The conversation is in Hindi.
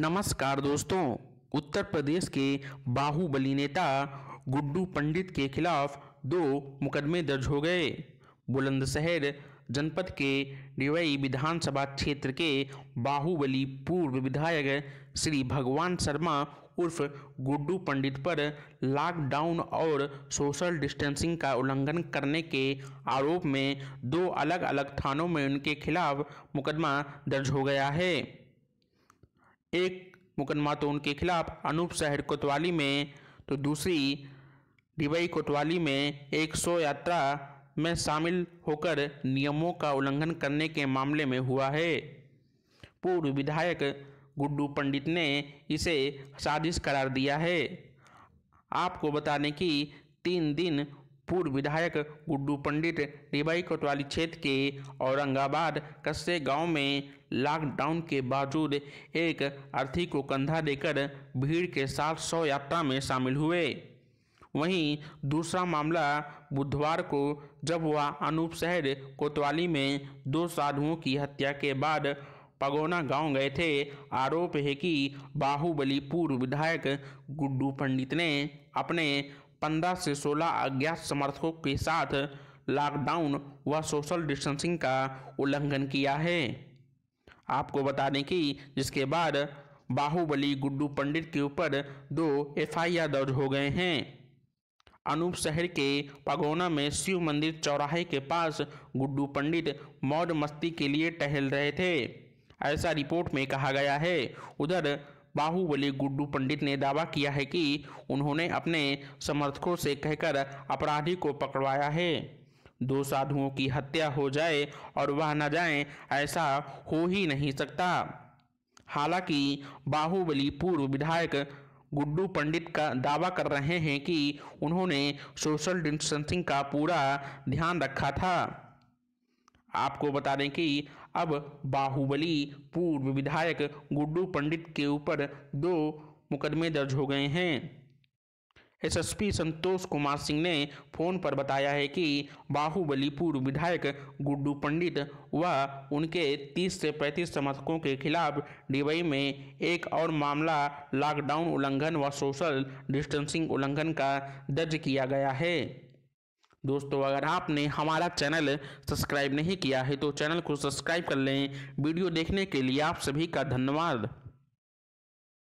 नमस्कार दोस्तों उत्तर प्रदेश के बाहुबली नेता गुड्डू पंडित के खिलाफ दो मुकदमे दर्ज हो गए बुलंदशहर जनपद के डिवई विधानसभा क्षेत्र के बाहुबली पूर्व विधायक श्री भगवान शर्मा उर्फ गुड्डू पंडित पर लॉकडाउन और सोशल डिस्टेंसिंग का उल्लंघन करने के आरोप में दो अलग अलग थानों में उनके खिलाफ मुकदमा दर्ज हो गया है एक मुकदमा तो उनके खिलाफ अनूप शहर कोतवाली में तो दूसरी डिबई कोतवाली में एक सौ यात्रा में शामिल होकर नियमों का उल्लंघन करने के मामले में हुआ है पूर्व विधायक गुड्डू पंडित ने इसे साजिश करार दिया है आपको बताने की तीन दिन पूर्व विधायक गुड्डू पंडित रिबाई कोतवाली क्षेत्र के औरंगाबाद कस्से गांव में लॉकडाउन के बावजूद एक अर्थी को कंधा देकर भीड़ के साथ सौ यात्रा में शामिल हुए वहीं दूसरा मामला बुधवार को जब वह अनूप शहर कोतवाली में दो साधुओं की हत्या के बाद पगोना गांव गए थे आरोप है कि बाहुबली पूर्व विधायक गुड्डू पंडित ने अपने पंद्रह से सोलह अज्ञात समर्थकों के साथ लॉकडाउन व सोशल डिस्टेंसिंग का उल्लंघन किया है आपको बता दें कि जिसके बाद बाहुबली गुड्डू पंडित के ऊपर दो एफआईआर दर्ज हो गए हैं अनूप शहर के पगोना में शिव मंदिर चौराहे के पास गुड्डू पंडित मौज मस्ती के लिए टहल रहे थे ऐसा रिपोर्ट में कहा गया है उधर बाहुबली गुड्डू पंडित ने दावा किया है कि उन्होंने अपने समर्थकों से कहकर अपराधी को पकड़वाया है दो साधुओं की हत्या हो जाए और वह न जाए ऐसा हो ही नहीं सकता हालांकि बाहुबली पूर्व विधायक गुड्डू पंडित का दावा कर रहे हैं कि उन्होंने सोशल डिस्टेंसिंग का पूरा ध्यान रखा था आपको बता दें कि अब बाहुबली पूर्व विधायक गुड्डू पंडित के ऊपर दो मुकदमे दर्ज हो गए हैं एसएसपी संतोष कुमार सिंह ने फोन पर बताया है कि बाहुबली पूर्व विधायक गुड्डू पंडित व उनके 30 से 35 समर्थकों के खिलाफ डीवाई में एक और मामला लॉकडाउन उल्लंघन व सोशल डिस्टेंसिंग उल्लंघन का दर्ज किया गया है दोस्तों अगर आपने हमारा चैनल सब्सक्राइब नहीं किया है तो चैनल को सब्सक्राइब कर लें वीडियो देखने के लिए आप सभी का धन्यवाद